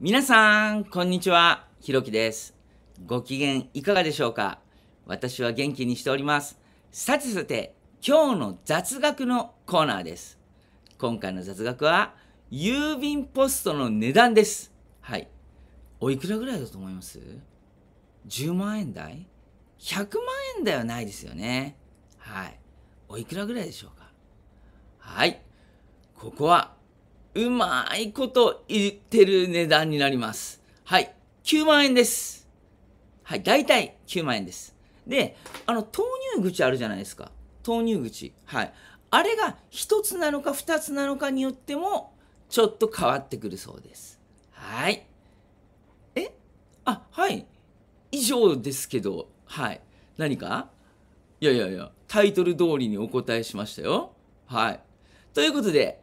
皆さん、こんにちは。ひろきです。ご機嫌いかがでしょうか私は元気にしております。さてさて、今日の雑学のコーナーです。今回の雑学は、郵便ポストの値段です。はい。おいくらぐらいだと思います ?10 万円台 ?100 万円台はないですよね。はい。おいくらぐらいでしょうかはい。ここはうまいこと言ってる値段になります。はい。9万円です。はい。大体9万円です。で、あの、投入口あるじゃないですか。投入口。はい。あれが1つなのか2つなのかによっても、ちょっと変わってくるそうです。はい。えあ、はい。以上ですけど、はい。何かいやいやいや、タイトル通りにお答えしましたよ。はい。ということで、